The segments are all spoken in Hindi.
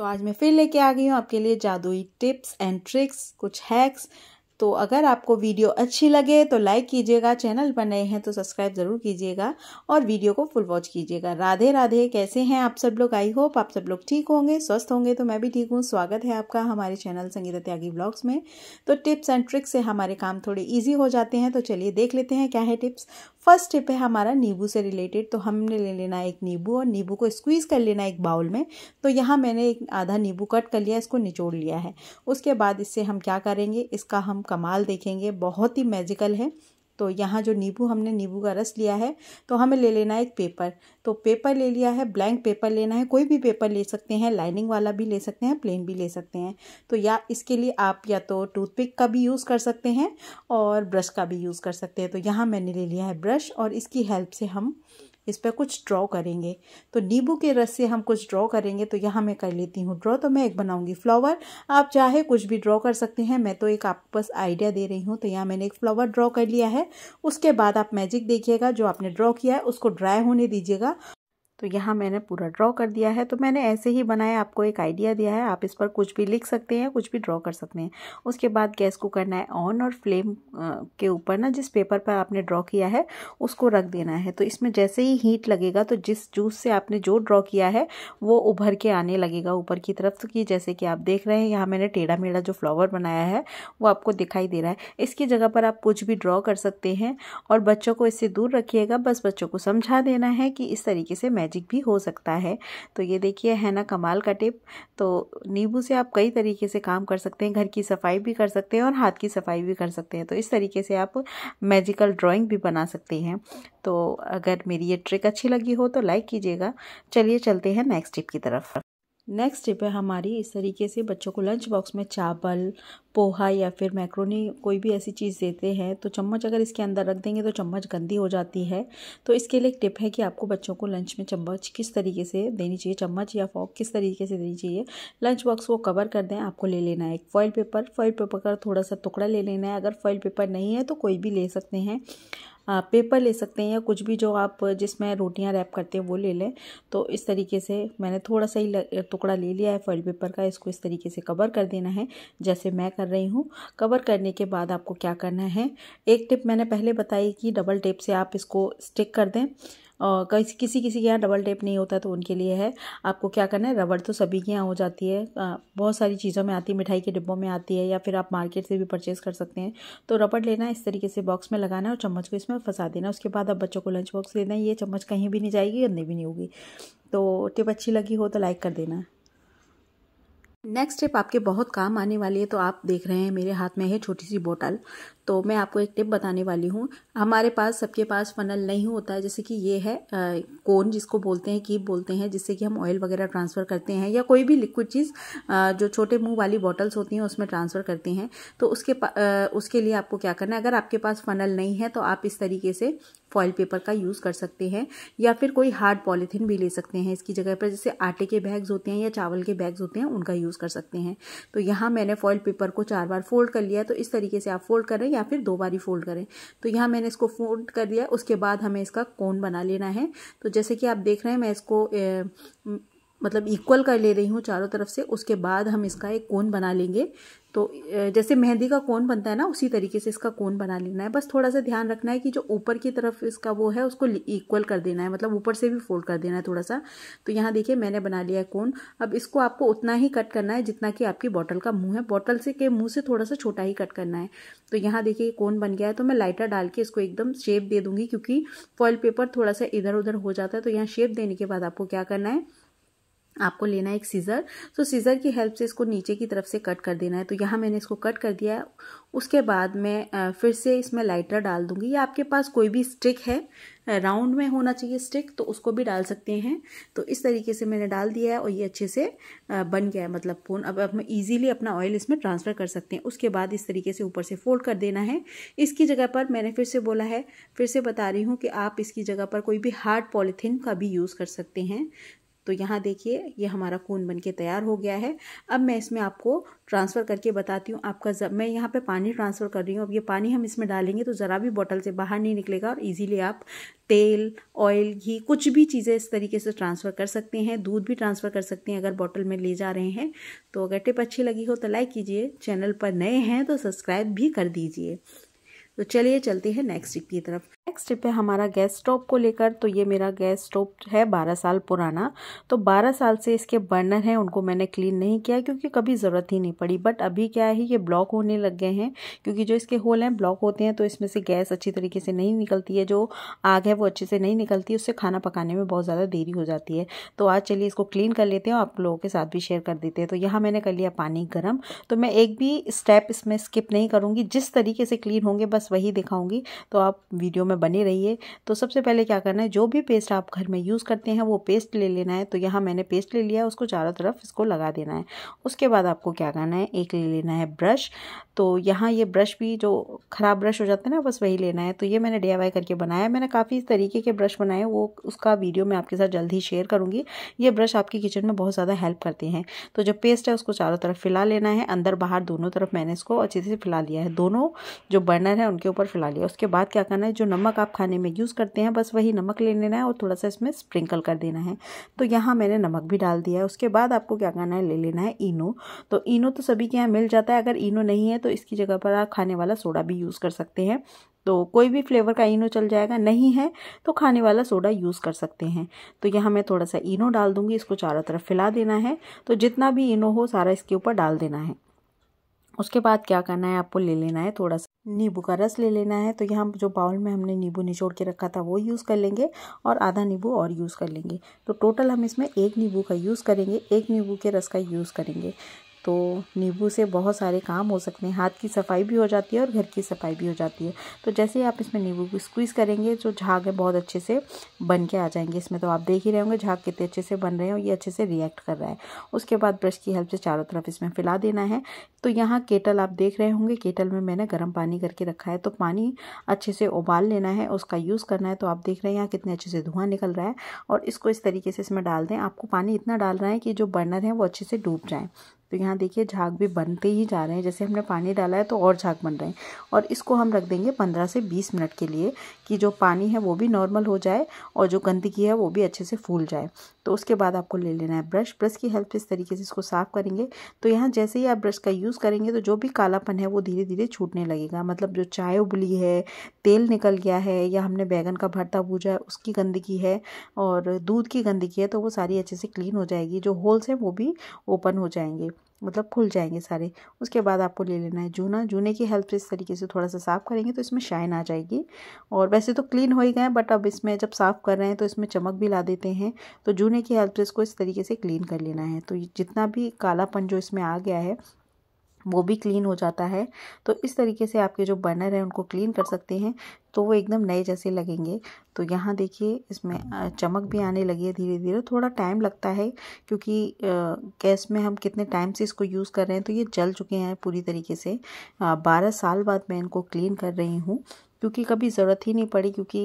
तो आज मैं फिर लेके आ गई हूँ आपके लिए जादुई टिप्स एंड ट्रिक्स कुछ हैक्स तो अगर आपको वीडियो अच्छी लगे तो लाइक कीजिएगा चैनल पर नए हैं तो सब्सक्राइब ज़रूर कीजिएगा और वीडियो को फुल वॉच कीजिएगा राधे राधे कैसे हैं आप सब लोग आई होप आप सब लोग ठीक होंगे स्वस्थ होंगे तो मैं भी ठीक हूँ स्वागत है आपका हमारे चैनल संगीता त्यागी ब्लॉग्स में तो टिप्स एंड ट्रिक्स से हमारे काम थोड़े ईजी हो जाते हैं तो चलिए देख लेते हैं क्या है टिप्स फर्स्ट टिप है हमारा नींबू से रिलेटेड तो हमने ले लेना एक नींबू और नींबू को स्क्वीज़ कर लेना एक बाउल में तो यहाँ मैंने एक आधा नींबू कट कर लिया इसको निचोड़ लिया है उसके बाद इससे हम क्या करेंगे इसका हम कमाल देखेंगे बहुत ही मैजिकल है तो यहाँ जो नींबू हमने नींबू का रस लिया है तो हमें ले लेना है एक पेपर तो पेपर ले लिया है ब्लैंक पेपर लेना है कोई भी पेपर ले सकते हैं लाइनिंग वाला भी ले सकते हैं प्लेन भी ले सकते हैं तो या इसके लिए आप या तो टूथपिक का भी यूज़ कर सकते हैं और ब्रश का भी यूज़ कर सकते हैं तो यहाँ मैंने ले लिया है ब्रश और इसकी हेल्प से हम इस पर कुछ ड्रॉ करेंगे तो नींबू के रस से हम कुछ ड्रॉ करेंगे तो यहाँ मैं कर लेती हूँ ड्रॉ तो मैं एक बनाऊँगी फ्लावर आप चाहे कुछ भी ड्रॉ कर सकते हैं मैं तो एक आपको बस आइडिया दे रही हूँ तो यहाँ मैंने एक फ्लावर ड्रॉ कर लिया है उसके बाद आप मैजिक देखिएगा जो आपने ड्रॉ किया है उसको ड्राई होने दीजिएगा तो यहाँ मैंने पूरा ड्रॉ कर दिया है तो मैंने ऐसे ही बनाया आपको एक आइडिया दिया है आप इस पर कुछ भी लिख सकते हैं कुछ भी ड्रॉ कर सकते हैं उसके बाद गैस को करना है ऑन और फ्लेम के ऊपर ना जिस पेपर पर आपने ड्रॉ किया है उसको रख देना है तो इसमें जैसे ही हीट लगेगा तो जिस जूस से आपने जो ड्रॉ किया है वो उभर के आने लगेगा ऊपर की तरफ तो कि जैसे कि आप देख रहे हैं यहाँ मैंने टेढ़ा मेढ़ा जो फ्लावर बनाया है वो आपको दिखाई दे रहा है इसकी जगह पर आप कुछ भी ड्रॉ कर सकते हैं और बच्चों को इससे दूर रखिएगा बस बच्चों को समझा देना है कि इस तरीके से मैच मैजिक भी हो सकता है तो ये देखिए है ना कमाल का टिप तो नींबू से आप कई तरीके से काम कर सकते हैं घर की सफाई भी कर सकते हैं और हाथ की सफाई भी कर सकते हैं तो इस तरीके से आप मैजिकल ड्राइंग भी बना सकते हैं तो अगर मेरी ये ट्रिक अच्छी लगी हो तो लाइक कीजिएगा चलिए चलते हैं नेक्स्ट टिप की तरफ नेक्स्ट टिप है हमारी इस तरीके से बच्चों को लंच बॉक्स में चावल पोहा या फिर मैक्रोनी कोई भी ऐसी चीज़ देते हैं तो चम्मच अगर इसके अंदर रख देंगे तो चम्मच गंदी हो जाती है तो इसके लिए एक टिप है कि आपको बच्चों को लंच में चम्मच किस तरीके से देनी चाहिए चम्मच या फॉक किस तरीके से देनी चाहिए लंच बॉक्स को कवर कर दें आपको ले लेना है एक फॉइल पेपर फॉइल पेपर का थोड़ा सा टुकड़ा ले लेना है अगर फॉइल पेपर नहीं है तो कोई भी ले सकते हैं पेपर ले सकते हैं या कुछ भी जो आप जिसमें रोटियां रैप करते हैं वो ले लें तो इस तरीके से मैंने थोड़ा सा ही टुकड़ा ले लिया है फॉइल पेपर का इसको इस तरीके से कवर कर देना है जैसे मैं कर रही हूँ कवर करने के बाद आपको क्या करना है एक टिप मैंने पहले बताई कि डबल टेप से आप इसको स्टिक कर दें कई किसी किसी के यहाँ डबल टेप नहीं होता तो उनके लिए है आपको क्या करना है रबड़ तो सभी के यहाँ हो जाती है बहुत सारी चीज़ों में आती है मिठाई के डिब्बों में आती है या फिर आप मार्केट से भी परचेज़ कर सकते हैं तो रबड़ लेना है इस तरीके से बॉक्स में लगाना है और चम्मच को इसमें फंसा देना उसके बाद आप बच्चों को लंच बॉक्स देना है ये चम्मच कहीं भी नहीं जाएगी गंदी भी नहीं होगी तो टिप अच्छी लगी हो तो लाइक कर देना नेक्स्ट टिप आपके बहुत काम आने वाली है तो आप देख रहे हैं मेरे हाथ में है छोटी सी बोतल तो मैं आपको एक टिप बताने वाली हूँ हमारे पास सबके पास फनल नहीं होता है जैसे कि ये है आ, कोन जिसको बोलते हैं कीप बोलते हैं जिससे कि हम ऑयल वगैरह ट्रांसफ़र करते हैं या कोई भी लिक्विड चीज़ जो छोटे मुँह वाली बॉटल्स होती हैं उसमें ट्रांसफ़र करते हैं तो उसके आ, उसके लिए आपको क्या करना है अगर आपके पास फनल नहीं है तो आप इस तरीके से फॉइल पेपर का यूज़ कर सकते हैं या फिर कोई हार्ड पॉलीथीन भी ले सकते हैं इसकी जगह पर जैसे आटे के बैग्स होते हैं या चावल के बैग्स होते हैं उनका यूज़ कर सकते हैं तो यहाँ मैंने फॉइल पेपर को चार बार फोल्ड कर लिया तो इस तरीके से आप फोल्ड करें या या फिर दो बारी फोल्ड करें तो यहाँ मैंने इसको फोल्ड कर दिया उसके बाद हमें इसका कोन बना लेना है तो जैसे कि आप देख रहे हैं मैं इसको मतलब इक्वल कर ले रही हूँ चारों तरफ से उसके बाद हम इसका एक कोन बना लेंगे तो जैसे मेहंदी का कोन बनता है ना उसी तरीके से इसका कोन बना लेना है बस थोड़ा सा ध्यान रखना है कि जो ऊपर की तरफ इसका वो है उसको इक्वल कर देना है मतलब ऊपर से भी फोल्ड कर देना है थोड़ा सा तो यहाँ देखिए मैंने बना लिया है कोन अब इसको आपको उतना ही कट करना है जितना कि आपकी बॉटल का मुँह है बॉटल से के मुँह से थोड़ा सा छोटा ही कट करना है तो यहाँ देखिए कोन बन गया है तो मैं लाइटर डाल के इसको एकदम शेप दे दूंगी क्योंकि फॉइल पेपर थोड़ा सा इधर उधर हो जाता है तो यहाँ शेप देने के बाद आपको क्या करना है आपको लेना है एक सीज़र तो सीज़र की हेल्प से इसको नीचे की तरफ से कट कर देना है तो यहाँ मैंने इसको कट कर दिया है उसके बाद मैं फिर से इसमें लाइटर डाल दूँगी या आपके पास कोई भी स्टिक है राउंड में होना चाहिए स्टिक तो उसको भी डाल सकते हैं तो इस तरीके से मैंने डाल दिया है और ये अच्छे से बन गया है मतलब पूर्ण अब हम ईजिली अपना ऑयल इसमें ट्रांसफ़र कर सकते हैं उसके बाद इस तरीके से ऊपर से फोल्ड कर देना है इसकी जगह पर मैंने फिर से बोला है फिर से बता रही हूँ कि आप इसकी जगह पर कोई भी हार्ड पॉलीथीन का भी यूज़ कर सकते हैं तो यहाँ देखिए ये हमारा खून बन के तैयार हो गया है अब मैं इसमें आपको ट्रांसफ़र करके बताती हूँ आपका जब मैं यहाँ पे पानी ट्रांसफ़र कर रही हूँ अब ये पानी हम इसमें डालेंगे तो ज़रा भी बॉटल से बाहर नहीं निकलेगा और इजीली आप तेल ऑयल घी कुछ भी चीज़ें इस तरीके से ट्रांसफ़र कर सकते हैं दूध भी ट्रांसफ़र कर सकते हैं अगर बॉटल में ले जा रहे हैं तो अगर टिप अच्छी लगी हो तो लाइक कीजिए चैनल पर नए हैं तो सब्सक्राइब भी कर दीजिए तो चलिए चलते हैं नेक्स्ट टिप की तरफ नेक्स्ट टिप है हमारा गैस स्टोव को लेकर तो ये मेरा गैस स्टोव है 12 साल पुराना तो 12 साल से इसके बर्नर हैं उनको मैंने क्लीन नहीं किया क्योंकि कभी ज़रूरत ही नहीं पड़ी बट अभी क्या है ये ब्लॉक होने लग गए हैं क्योंकि जो इसके होल हैं ब्लॉक होते हैं तो इसमें से गैस अच्छी तरीके से नहीं निकलती है जो आग है वो अच्छे से नहीं निकलती उससे खाना पकाने में बहुत ज़्यादा देरी हो जाती है तो आज चलिए इसको क्लीन कर लेते हैं और आप लोगों के साथ भी शेयर कर देते हैं तो यहाँ मैंने कर लिया पानी गर्म तो मैं एक भी स्टेप इसमें स्किप नहीं करूँगी जिस तरीके से क्लीन होंगे बस वही दिखाऊंगी तो आप वीडियो में बने रहिए तो सबसे पहले क्या करना है जो भी पेस्ट आप घर में यूज़ करते हैं वो पेस्ट ले लेना है तो यहाँ मैंने पेस्ट ले लिया उसको चारों तरफ इसको लगा देना है उसके बाद आपको क्या करना है एक ले लेना है ब्रश तो यहाँ ये ब्रश भी जो ख़राब ब्रश हो जाता है ना बस वही लेना है तो ये मैंने डी करके बनाया मैंने काफ़ी तरीके के ब्रश बनाए वो उसका वीडियो मैं आपके साथ जल्द ही शेयर करूँगी ये ब्रश आपके किचन में बहुत ज़्यादा हेल्प करते हैं तो जो पेस्ट है उसको चारों तरफ फैला लेना है अंदर बाहर दोनों तरफ मैंने इसको अच्छे से फैला लिया है दोनों जो बर्नर है उनके उनके ऊपर फैला लिया उसके बाद क्या करना है जो नमक आप खाने में यूज़ करते हैं बस वही नमक ले लेना है और थोड़ा सा इसमें स्प्रिंकल कर देना है तो यहाँ मैंने नमक भी डाल दिया है उसके बाद आपको क्या करना है ले लेना है इनो तो इनो तो सभी के यहाँ मिल जाता है अगर इनो नहीं है तो इसकी जगह पर आप खाने वाला सोडा भी यूज़ कर सकते हैं तो कोई भी फ्लेवर का इनो चल जाएगा नहीं है तो खाने वाला सोडा यूज़ कर सकते हैं तो यहाँ मैं थोड़ा सा इनो डाल दूँगी इसको चारों तरफ फैला देना है तो जितना भी इनो हो सारा इसके ऊपर डाल देना है उसके बाद क्या करना है आपको ले लेना है थोड़ा सा नींबू का रस ले लेना है तो यहाँ जो बाउल में हमने नींबू निचोड़ के रखा था वो यूज़ कर लेंगे और आधा नींबू और यूज़ कर लेंगे तो टोटल हम इसमें एक नींबू का यूज़ करेंगे एक नींबू के रस का यूज़ करेंगे तो नींबू से बहुत सारे काम हो सकते हैं हाथ की सफाई भी हो जाती है और घर की सफाई भी हो जाती है तो जैसे ही आप इसमें नींबू को स्क्वीज़ करेंगे जो झाग है बहुत अच्छे से बन के आ जाएंगे इसमें तो आप देख ही रहे होंगे झाग कितने अच्छे से बन रहे हैं और ये अच्छे से रिएक्ट कर रहा है उसके बाद ब्रश की हेल्प से चारों तरफ इसमें फैला देना है तो यहाँ केटल आप देख रहे होंगे केटल में मैंने गर्म पानी करके रखा है तो पानी अच्छे से उबाल लेना है उसका यूज़ करना है तो आप देख रहे हैं यहाँ कितने अच्छे से धुआं निकल रहा है और इसको इस तरीके से इसमें डाल दें आपको पानी इतना डाल रहा है कि जो बर्नर है वो अच्छे से डूब जाएँ तो यहाँ देखिए झाग भी बनते ही जा रहे हैं जैसे हमने पानी डाला है तो और झाग बन रहे हैं और इसको हम रख देंगे पंद्रह से बीस मिनट के लिए कि जो पानी है वो भी नॉर्मल हो जाए और जो गंदगी है वो भी अच्छे से फूल जाए तो उसके बाद आपको ले लेना है ब्रश ब्रश की हेल्प से इस तरीके से इसको साफ़ करेंगे तो यहाँ जैसे ही आप ब्रश का यूज़ करेंगे तो जो भी कालापन है वो धीरे धीरे छूटने लगेगा मतलब जो चाय उबली है तेल निकल गया है या हमने बैगन का भरता भूजा है उसकी गंदगी है और दूध की गंदगी है तो वो सारी अच्छे से क्लीन हो जाएगी जो होल्स हैं वो भी ओपन हो जाएंगे मतलब खुल जाएंगे सारे उसके बाद आपको ले लेना है जूना जूने की हेल्प से इस तरीके से थोड़ा सा साफ़ करेंगे तो इसमें शाइन आ जाएगी और वैसे तो क्लीन हो ही गए बट अब इसमें जब साफ़ कर रहे हैं तो इसमें चमक भी ला देते हैं तो जूने की हेल्प से इसको इस तरीके से क्लीन कर लेना है तो जितना भी कालापन जो इसमें आ गया है वो भी क्लीन हो जाता है तो इस तरीके से आपके जो बर्नर हैं उनको क्लीन कर सकते हैं तो वो एकदम नए जैसे लगेंगे तो यहाँ देखिए इसमें चमक भी आने लगी है धीरे धीरे थोड़ा टाइम लगता है क्योंकि गैस में हम कितने टाइम से इसको यूज़ कर रहे हैं तो ये जल चुके हैं पूरी तरीके से बारह साल बाद मैं इनको क्लीन कर रही हूँ क्योंकि कभी ज़रूरत ही नहीं पड़ी क्योंकि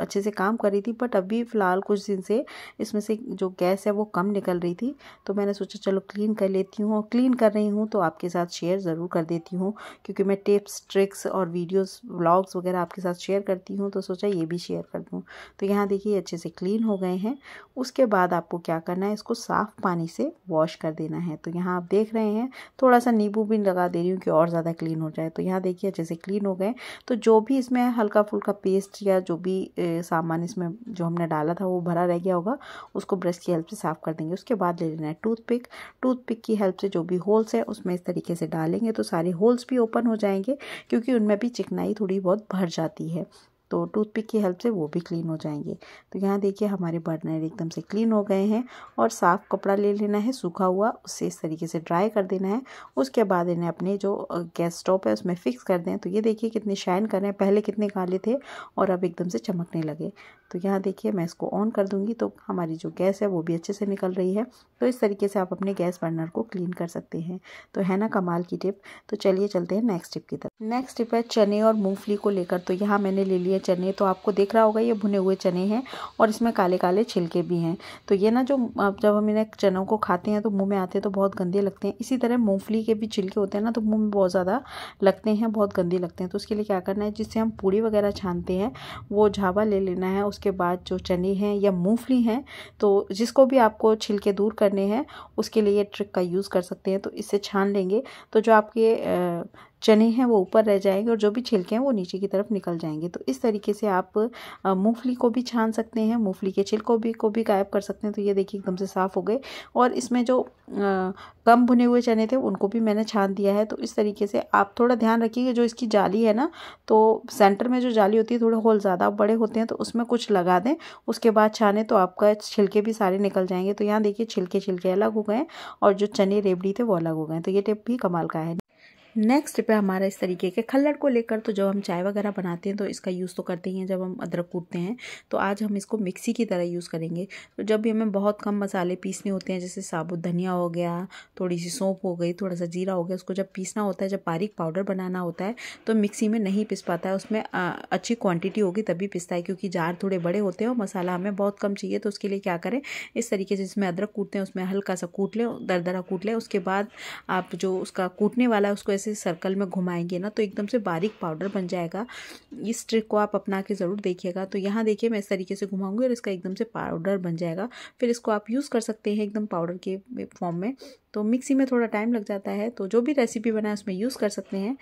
अच्छे से काम कर रही थी बट अभी फ़िलहाल कुछ दिन से इसमें से जो गैस है वो कम निकल रही थी तो मैंने सोचा चलो क्लीन कर लेती हूँ और क्लीन कर रही हूँ तो आपके साथ शेयर ज़रूर कर देती हूँ क्योंकि मैं टिप्स ट्रिक्स और वीडियोस व्लॉग्स वगैरह आपके साथ शेयर करती हूँ तो सोचा ये भी शेयर कर दूँ तो यहाँ देखिए अच्छे से क्लीन हो गए हैं उसके बाद आपको क्या करना है इसको साफ़ पानी से वॉश कर देना है तो यहाँ आप देख रहे हैं थोड़ा सा नींबू भी लगा दे रही हूँ कि और ज़्यादा क्लीन हो जाए तो यहाँ देखिए अच्छे से क्लीन हो गए तो जो भी इसमें इसमें हल्का फुल्का पेस्ट या जो भी सामान इसमें जो हमने डाला था वो भरा रह गया होगा उसको ब्रश की हेल्प से साफ़ कर देंगे उसके बाद ले लेना है टूथपिक टूथपिक की हेल्प से जो भी होल्स है उसमें इस तरीके से डालेंगे तो सारे होल्स भी ओपन हो जाएंगे क्योंकि उनमें भी चिकनाई थोड़ी बहुत भर जाती है तो टूथपिक की हेल्प से वो भी क्लीन हो जाएंगे तो यहाँ देखिए हमारे बर्नर एकदम से क्लीन हो गए हैं और साफ़ कपड़ा ले लेना है सूखा हुआ उसे इस तरीके से ड्राई कर देना है उसके बाद इन्हें अपने जो गैस स्टोव है उसमें फ़िक्स कर दें तो ये देखिए कितने शाइन कर रहे हैं पहले कितने काले थे और अब एकदम से चमकने लगे तो यहाँ देखिए मैं इसको ऑन कर दूँगी तो हमारी जो गैस है वो भी अच्छे से निकल रही है तो इस तरीके से आप अपने गैस बर्नर को क्लीन कर सकते हैं तो है ना कमाल की टिप तो चलिए चलते हैं नेक्स्ट टिप की तरफ नेक्स्ट टिप है चने और मूँगफली को लेकर तो यहाँ मैंने ले लिया ये चने तो आपको देख रहा होगा ये भुने हुए चने हैं और इसमें काले काले छिलके भी हैं तो ये ना जो जब हम इन्हें चनों को खाते हैं तो मुँह में आते हैं तो बहुत गंदे लगते हैं इसी तरह मूँगफली के भी छिलके होते हैं ना तो मुँह में बहुत ज़्यादा लगते हैं बहुत गंदे लगते हैं तो उसके लिए क्या करना है जिससे हम पूड़ी वगैरह छानते हैं वो झावा ले लेना है उसके बाद जो चने हैं या मूँगफली हैं तो जिसको भी आपको छिलके दूर करने हैं उसके लिए ये ट्रिक का यूज़ कर सकते हैं तो इससे छान लेंगे तो जो आपके चने हैं वो ऊपर रह जाएंगे और जो भी छिलके हैं वो नीचे की तरफ निकल जाएंगे तो इस तरीके से आप मूंगफली को भी छान सकते हैं मूंगफली के छिलकों भी को भी गायब कर सकते हैं तो ये देखिए एकदम से साफ़ हो गए और इसमें जो कम भुने हुए चने थे उनको भी मैंने छान दिया है तो इस तरीके से आप थोड़ा ध्यान रखिए जो इसकी जाली है ना तो सेंटर में जो जाली होती है थोड़े होल ज़्यादा बड़े होते हैं तो उसमें कुछ लगा दें उसके बाद छाने तो आपका छिलके भी सारे निकल जाएंगे तो यहाँ देखिए छिलके छिलके अलग हो गए और जो चने रेबड़ी थे वो अलग हो गए तो ये टिप भी कमाल का है नेक्स्ट पे हमारा इस तरीके के खल्लड़ को लेकर तो जब हम चाय वगैरह बनाते हैं तो इसका यूज़ तो करते ही हैं जब हम अदरक कूटते हैं तो आज हम इसको मिक्सी की तरह यूज़ करेंगे तो जब भी हमें बहुत कम मसाले पीसने होते हैं जैसे साबुत धनिया हो गया थोड़ी सी सौंप हो गई थोड़ा सा जीरा हो गया उसको जब पीसना होता है जब बारीक पाउडर बनाना होता है तो मिक्सी में नहीं पिस पाता है उसमें अच्छी क्वान्टिटी होगी तभी पिसता है क्योंकि जार थोड़े बड़े होते हैं और मसाला हमें बहुत कम चाहिए तो उसके लिए क्या करें इस तरीके से जिसमें अदरक कूटते हैं उसमें हल्का सा कूट लें दरा कूट लें उसके बाद आप जो उसका कूटने वाला है उसको ऐसे सर्कल में घुमाएंगे ना तो एकदम से बारीक पाउडर बन जाएगा इस ट्रिक को आप अपना के ज़रूर देखिएगा तो यहाँ देखिए मैं इस तरीके से घुमाऊँगी और इसका एकदम से पाउडर बन जाएगा फिर इसको आप यूज़ कर सकते हैं एकदम पाउडर के फॉर्म में तो मिक्सी में थोड़ा टाइम लग जाता है तो जो भी रेसिपी बनाए उसमें यूज़ कर सकते हैं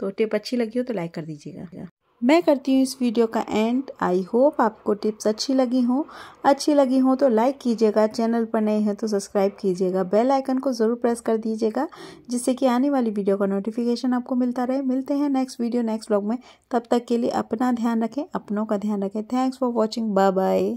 तो टिप अच्छी लगी हो तो लाइक कर दीजिएगा मैं करती हूँ इस वीडियो का एंड आई होप आपको टिप्स अच्छी लगी हो अच्छी लगी हो तो लाइक कीजिएगा चैनल पर नए हैं तो सब्सक्राइब कीजिएगा बेल आइकन को ज़रूर प्रेस कर दीजिएगा जिससे कि आने वाली वीडियो का नोटिफिकेशन आपको मिलता रहे मिलते हैं नेक्स्ट वीडियो नेक्स्ट ब्लॉग में तब तक के लिए अपना ध्यान रखें अपनों का ध्यान रखें thanks for watching bye bye